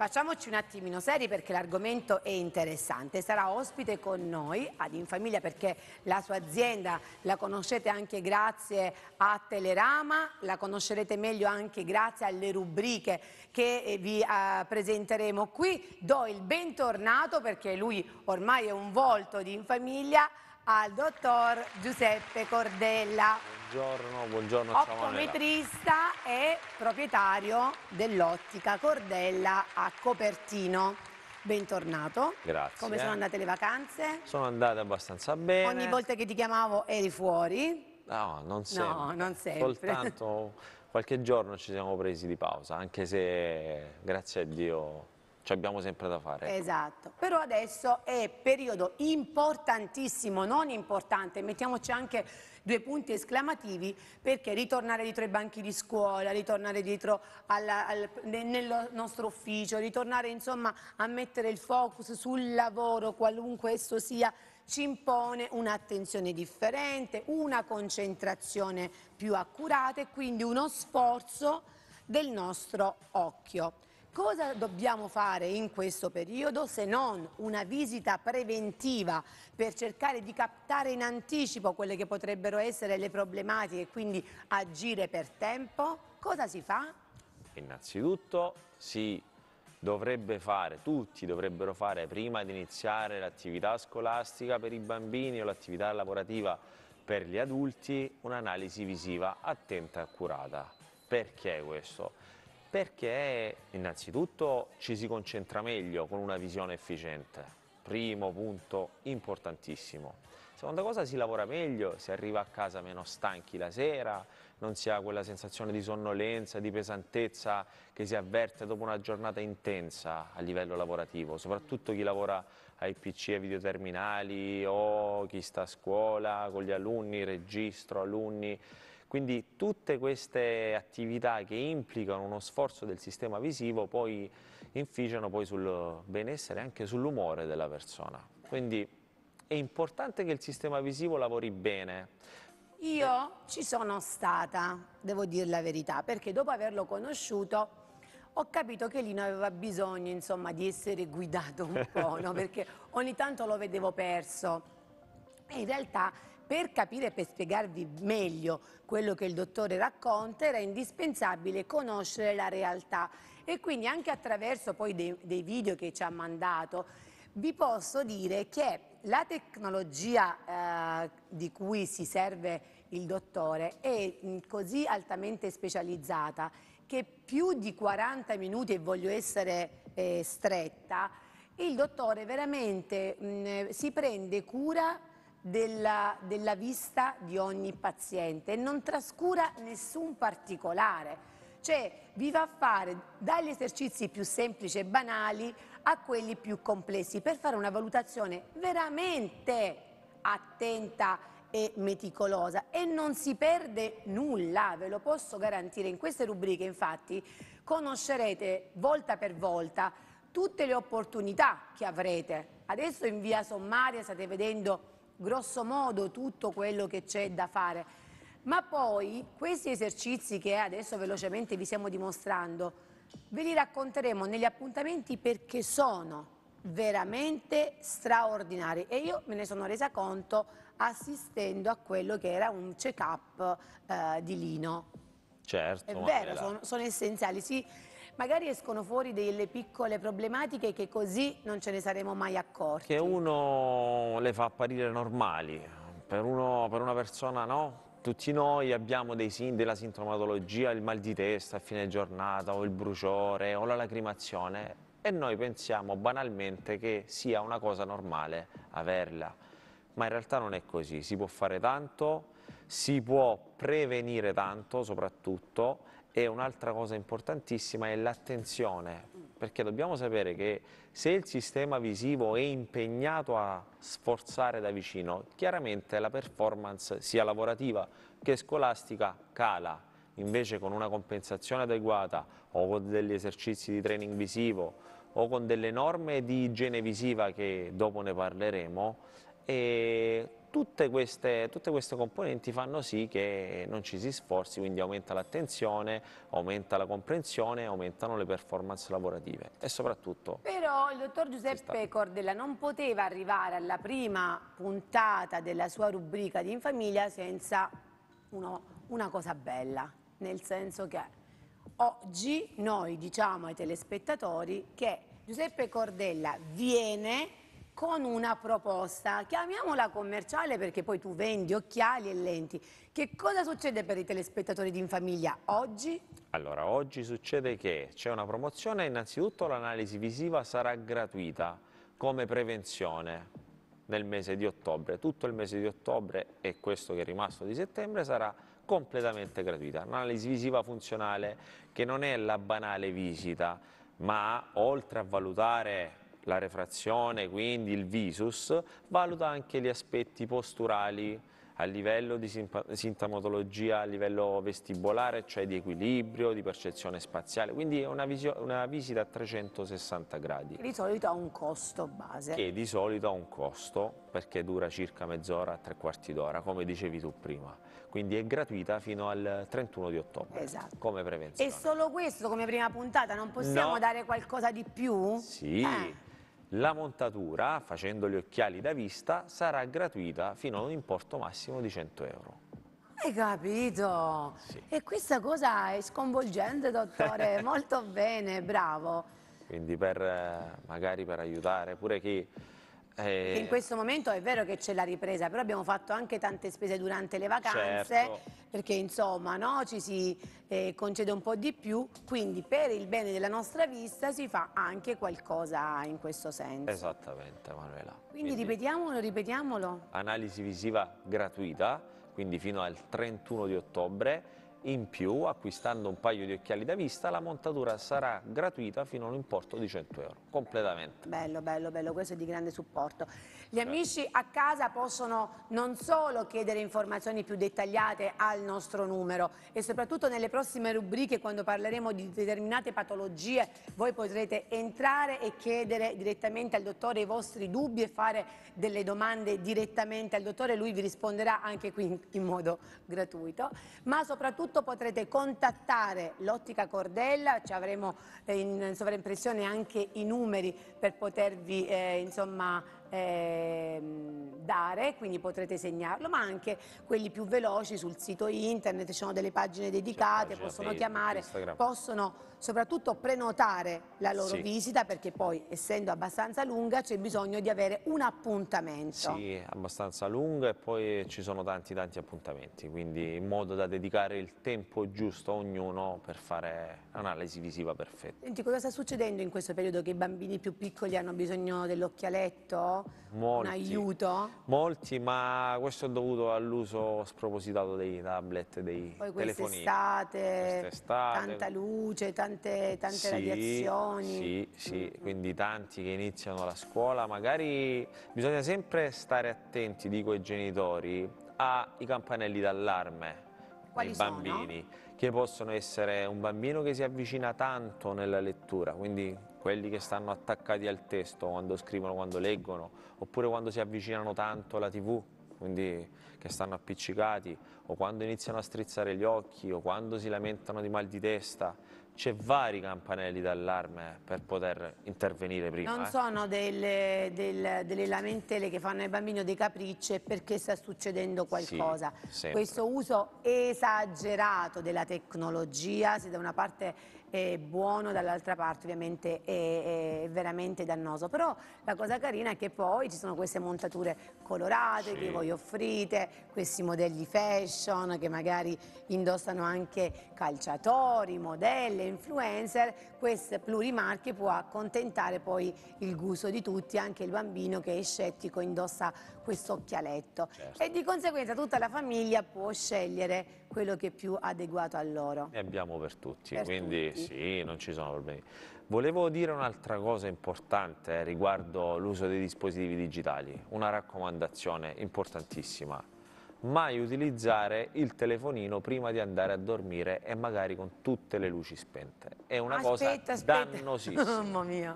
Facciamoci un attimino seri perché l'argomento è interessante. Sarà ospite con noi ad Infamiglia perché la sua azienda la conoscete anche grazie a Telerama, la conoscerete meglio anche grazie alle rubriche che eh, vi uh, presenteremo qui. Do il bentornato perché lui ormai è un volto di Infamiglia al dottor Giuseppe Cordella. Buongiorno, buongiorno. Optometrista e proprietario dell'ottica Cordella a Copertino. Bentornato. Grazie. Come sono eh. andate le vacanze? Sono andate abbastanza bene. Ogni volta che ti chiamavo eri fuori? No, non sempre. No, non sempre. Soltanto qualche giorno ci siamo presi di pausa, anche se grazie a Dio ci abbiamo sempre da fare. Ecco. Esatto, però adesso è periodo importantissimo, non importante, mettiamoci anche due punti esclamativi perché ritornare dietro ai banchi di scuola, ritornare dietro alla, al, nel nostro ufficio, ritornare insomma a mettere il focus sul lavoro, qualunque esso sia, ci impone un'attenzione differente, una concentrazione più accurata e quindi uno sforzo del nostro occhio. Cosa dobbiamo fare in questo periodo se non una visita preventiva per cercare di captare in anticipo quelle che potrebbero essere le problematiche e quindi agire per tempo? Cosa si fa? Innanzitutto si dovrebbe fare, tutti dovrebbero fare prima di iniziare l'attività scolastica per i bambini o l'attività lavorativa per gli adulti un'analisi visiva attenta e accurata. Perché questo? Perché innanzitutto ci si concentra meglio con una visione efficiente, primo punto importantissimo. Seconda cosa si lavora meglio, si arriva a casa meno stanchi la sera, non si ha quella sensazione di sonnolenza, di pesantezza che si avverte dopo una giornata intensa a livello lavorativo, soprattutto chi lavora ai PC e videoterminali o chi sta a scuola con gli alunni, registro alunni, quindi tutte queste attività che implicano uno sforzo del sistema visivo poi inficiano poi sul benessere e anche sull'umore della persona. Quindi è importante che il sistema visivo lavori bene. Io ci sono stata, devo dire la verità, perché dopo averlo conosciuto ho capito che Lino aveva bisogno insomma, di essere guidato un po', no? perché ogni tanto lo vedevo perso. E in realtà per capire e per spiegarvi meglio quello che il dottore racconta era indispensabile conoscere la realtà e quindi anche attraverso poi dei, dei video che ci ha mandato vi posso dire che la tecnologia eh, di cui si serve il dottore è mm, così altamente specializzata che più di 40 minuti, e voglio essere eh, stretta, il dottore veramente mh, mm, si prende cura della, della vista di ogni paziente e non trascura nessun particolare. Cioè vi va a fare dagli esercizi più semplici e banali a quelli più complessi per fare una valutazione veramente attenta e meticolosa e non si perde nulla, ve lo posso garantire. In queste rubriche infatti conoscerete volta per volta tutte le opportunità che avrete. Adesso in via sommaria state vedendo grosso modo tutto quello che c'è da fare. Ma poi questi esercizi che adesso velocemente vi stiamo dimostrando, ve li racconteremo negli appuntamenti perché sono veramente straordinari e io me ne sono resa conto assistendo a quello che era un check-up eh, di Lino. Certo. È vero, sono, sono essenziali. Si, magari escono fuori delle piccole problematiche che così non ce ne saremo mai accorti. Che uno le fa apparire normali, per, uno, per una persona no, tutti noi abbiamo sin della sintomatologia, il mal di testa a fine giornata, o il bruciore, o la lacrimazione, e noi pensiamo banalmente che sia una cosa normale averla, ma in realtà non è così, si può fare tanto, si può prevenire tanto soprattutto, e un'altra cosa importantissima è l'attenzione, perché dobbiamo sapere che se il sistema visivo è impegnato a sforzare da vicino, chiaramente la performance sia lavorativa che scolastica cala. Invece con una compensazione adeguata o con degli esercizi di training visivo o con delle norme di igiene visiva che dopo ne parleremo, e eh, Tutte queste, tutte queste, componenti fanno sì che non ci si sforzi, quindi aumenta l'attenzione, aumenta la comprensione, aumentano le performance lavorative e soprattutto... Però il dottor Giuseppe Cordella non poteva arrivare alla prima puntata della sua rubrica di Infamiglia senza uno, una cosa bella, nel senso che oggi noi diciamo ai telespettatori che Giuseppe Cordella viene con una proposta, chiamiamola commerciale perché poi tu vendi occhiali e lenti. Che cosa succede per i telespettatori di Infamiglia oggi? Allora, oggi succede che c'è una promozione, innanzitutto l'analisi visiva sarà gratuita come prevenzione nel mese di ottobre. Tutto il mese di ottobre e questo che è rimasto di settembre sarà completamente gratuita. Un'analisi visiva funzionale che non è la banale visita, ma oltre a valutare la refrazione, quindi il visus, valuta anche gli aspetti posturali a livello di sintomatologia, a livello vestibolare, cioè di equilibrio, di percezione spaziale, quindi è una, una, visita a 360 gradi. Di solito ha un costo base. Che di solito ha un costo perché dura circa mezz'ora, tre quarti d'ora, come dicevi tu prima. Quindi è gratuita fino al 31 di ottobre, esatto. come prevenzione. E solo questo come prima puntata, non possiamo no. dare qualcosa di più? Sì. Eh la montatura, facendo gli occhiali da vista, sarà gratuita fino a un importo massimo di 100 euro. Hai capito? Sì. E questa cosa è sconvolgente, dottore. Molto bene, bravo. Quindi per, eh, magari per aiutare pure chi eh... In questo momento è vero che c'è la ripresa, però abbiamo fatto anche tante spese durante le vacanze, certo. perché insomma no, ci si eh, concede un po' di più, quindi per il bene della nostra vista si fa anche qualcosa in questo senso. Esattamente Manuela. Quindi, quindi ripetiamolo, ripetiamolo. Analisi visiva gratuita, quindi fino al 31 di ottobre in più, acquistando un paio di occhiali da vista, la montatura sarà gratuita fino all'importo di 100 euro, completamente. Bello, bello, bello, questo è di grande supporto. Gli certo. amici a casa possono non solo chiedere informazioni più dettagliate al nostro numero e soprattutto nelle prossime rubriche, quando parleremo di determinate patologie, voi potrete entrare e chiedere direttamente al dottore i vostri dubbi e fare delle domande direttamente al dottore, lui vi risponderà anche qui in modo gratuito, ma soprattutto soprattutto potrete contattare l'Ottica Cordella, ci avremo eh, in sovraimpressione anche i numeri per potervi eh, insomma eh, dare, quindi potrete segnarlo, ma anche quelli più veloci sul sito internet, ci sono delle pagine dedicate, pagina possono chiamare, Instagram. possono soprattutto prenotare la loro sì. visita perché poi essendo abbastanza lunga c'è bisogno di avere un appuntamento. Sì, abbastanza lunga e poi ci sono tanti tanti appuntamenti, quindi in modo da dedicare il tempo giusto a ognuno per fare un'analisi visiva perfetta. Senti, cosa sta succedendo in questo periodo che i bambini più piccoli hanno bisogno dell'occhialetto? Molti, un aiuto? Molti, ma questo è dovuto all'uso spropositato dei tablet, dei Poi telefonini. Quest'estate, tanta luce, tante, tante sì, radiazioni. Sì, sì, mm, mm. quindi tanti che iniziano la scuola, magari bisogna sempre stare attenti, dico ai genitori, ai campanelli d'allarme dei bambini. Sono? che possono essere un bambino che si avvicina tanto nella lettura, quindi quelli che stanno attaccati al testo quando scrivono, quando leggono, oppure quando si avvicinano tanto alla tv, quindi che stanno appiccicati, o quando iniziano a strizzare gli occhi, o quando si lamentano di mal di testa. C'è vari campanelli d'allarme per poter intervenire prima. Non eh. sono delle, delle, delle, lamentele che fanno ai bambini dei capricci perché sta succedendo qualcosa. Sì, Questo uso esagerato della tecnologia, se da una parte è buono, dall'altra parte ovviamente è, è, veramente dannoso. Però la cosa carina è che poi ci sono queste montature colorate sì. che voi offrite, questi modelli fashion che magari indossano anche calciatori, modelle, influencer, queste plurimarche può accontentare poi il gusto di tutti, anche il bambino che è scettico indossa questo occhialetto certo. e di conseguenza tutta la famiglia può scegliere quello che è più adeguato a loro. Ne abbiamo per tutti, per quindi tutti sì, non ci sono problemi. Volevo dire un'altra cosa importante riguardo l'uso dei dispositivi digitali, una raccomandazione importantissima. Mai utilizzare il telefonino prima di andare a dormire e magari con tutte le luci spente. È una aspetta, cosa dannosissima. Oh, mamma mia.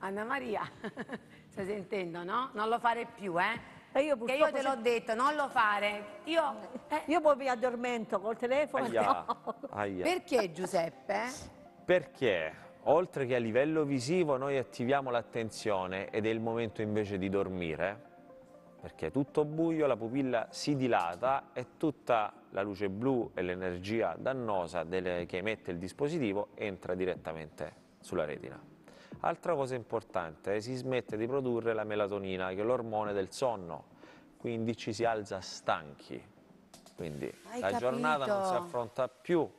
Anna Maria, stai sentendo, no? Non lo fare più, eh? io, che io te l'ho se... detto, non lo fare. Io, eh. io poi mi addormento col telefono. Aia. No. Aia. Perché Giuseppe? Perché oltre che a livello visivo noi attiviamo l'attenzione ed è il momento invece di dormire, perché è tutto buio, la pupilla si dilata e tutta la luce blu e l'energia dannosa delle, che emette il dispositivo entra direttamente sulla retina. Altra cosa importante, eh, si smette di produrre la melatonina, che è l'ormone del sonno, quindi ci si alza stanchi. Quindi Hai la capito. giornata non si affronta più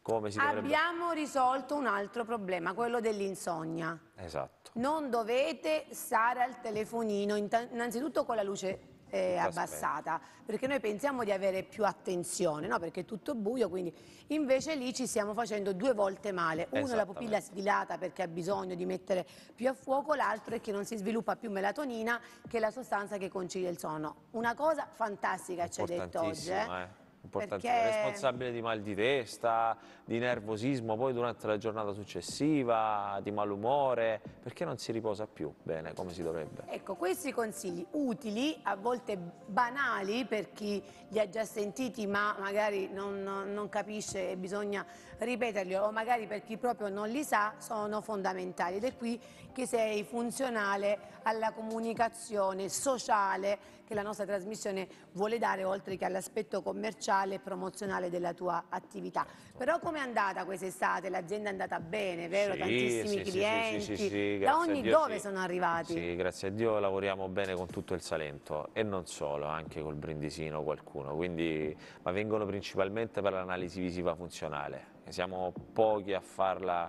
come si dovrebbe. Abbiamo risolto un altro problema, quello dell'insonnia. Esatto. Non dovete stare al telefonino, innanzitutto con la luce eh, abbassata, perché noi pensiamo di avere più attenzione, no? perché è tutto buio, quindi invece lì ci stiamo facendo due volte male, uno la pupilla sfilata perché ha bisogno di mettere più a fuoco, l'altro è che non si sviluppa più melatonina che è la sostanza che concilia il sonno. Una cosa fantastica ci hai detto oggi. Eh? eh importante perché... responsabile di mal di testa, di nervosismo poi durante la giornata successiva, di malumore, perché non si riposa più bene come si dovrebbe. Ecco, questi consigli utili, a volte banali per chi li ha già sentiti ma magari non, non capisce e bisogna ripeterli o magari per chi proprio non li sa, sono fondamentali ed è qui che sei funzionale alla comunicazione sociale che la nostra trasmissione vuole dare oltre che all'aspetto commerciale commerciale e promozionale della tua attività. Certo. Però come è andata quest'estate? L'azienda è andata bene, vero? Sì, Tantissimi sì, clienti. Sì, sì, sì da ogni Dio, dove sono arrivati? Sì, grazie a Dio lavoriamo bene con tutto il Salento e non solo, anche col Brindisino qualcuno. Quindi, ma vengono principalmente per l'analisi visiva funzionale. Siamo pochi a farla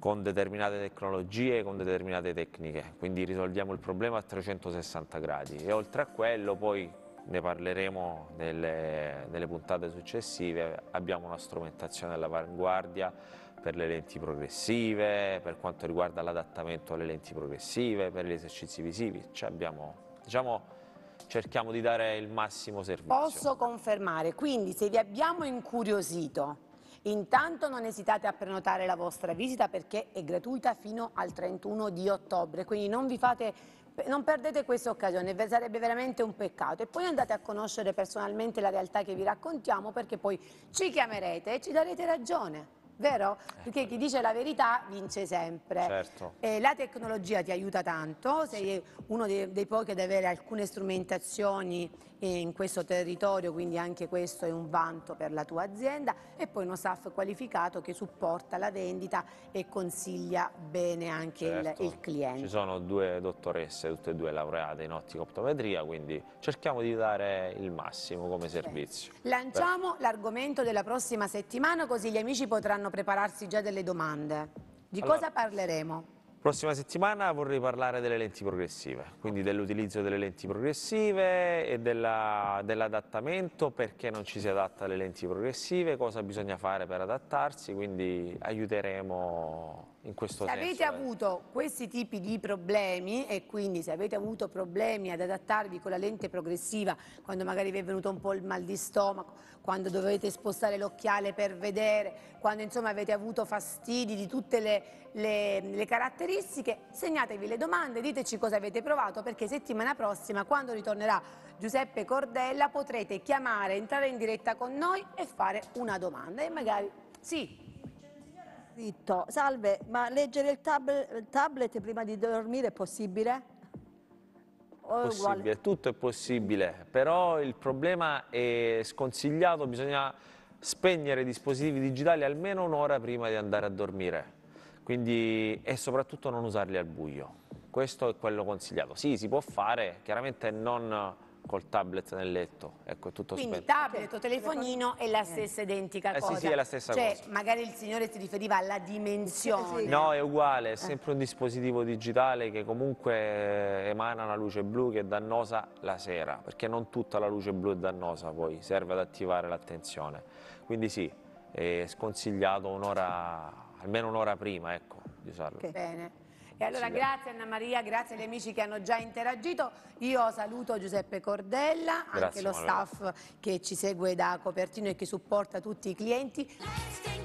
con determinate tecnologie e con determinate tecniche, quindi risolviamo il problema a 360 gradi e oltre a quello poi ne parleremo nelle, nelle puntate successive, abbiamo una strumentazione all'avanguardia per le lenti progressive, per quanto riguarda l'adattamento alle lenti progressive, per gli esercizi visivi, cioè abbiamo, diciamo, cerchiamo di dare il massimo servizio. Posso confermare, quindi se vi abbiamo incuriosito, Intanto non esitate a prenotare la vostra visita perché è gratuita fino al 31 di ottobre, quindi non vi fate non perdete questa occasione, sarebbe veramente un peccato. E poi andate a conoscere personalmente la realtà che vi raccontiamo perché poi ci chiamerete e ci darete ragione vero? Eh, Perché chi dice la verità vince sempre. Certo. Eh, la tecnologia ti aiuta tanto, sei uno dei, dei pochi ad avere alcune strumentazioni eh, in questo territorio, quindi anche questo è un vanto per la tua azienda e poi uno staff qualificato che supporta la vendita e consiglia bene anche certo. il, il, cliente. Ci sono due dottoresse, tutte e due laureate in ottica optometria, quindi cerchiamo di dare il massimo come servizio. Lanciamo l'argomento della prossima settimana così gli amici potranno potranno prepararsi già delle domande. Di allora, cosa parleremo? Prossima settimana vorrei parlare delle lenti progressive, quindi dell'utilizzo delle lenti progressive e dell'adattamento, dell perché non ci si adatta alle lenti progressive, cosa bisogna fare per adattarsi, quindi aiuteremo in questo se senso. Se avete eh. avuto questi tipi di problemi e quindi se avete avuto problemi ad adattarvi con la lente progressiva, quando magari vi è venuto un po' il mal di stomaco, quando dovete spostare l'occhiale per vedere, quando insomma avete avuto fastidi di tutte le, le, le caratteristiche, segnatevi le domande, diteci cosa avete provato perché settimana prossima quando ritornerà Giuseppe Cordella potrete chiamare, entrare in diretta con noi e fare una domanda e magari sì, scritto, salve, ma leggere il, tab il tablet prima di dormire è possibile? Possibile, tutto è possibile, però il problema è sconsigliato, bisogna spegnere i dispositivi digitali almeno un'ora prima di andare a dormire Quindi, e soprattutto non usarli al buio. Questo è quello consigliato. Sì, si può fare, chiaramente non col tablet nel letto. Ecco, tutto Quindi spento. tablet o telefonino è la stessa identica eh, cosa. Sì, sì, è la stessa cioè, cosa. magari il signore si riferiva alla dimensione. No, è uguale, è eh. sempre un dispositivo digitale che comunque eh, emana una luce blu che è dannosa la sera, perché non tutta la luce blu è dannosa poi, serve ad attivare l'attenzione. Quindi sì, è sconsigliato un'ora, almeno un'ora prima, ecco, di usarlo. Che bene. E allora grazie Anna Maria, grazie agli amici che hanno già interagito. Io saluto Giuseppe Cordella, grazie, anche lo staff che ci segue da Copertino e che supporta tutti i clienti.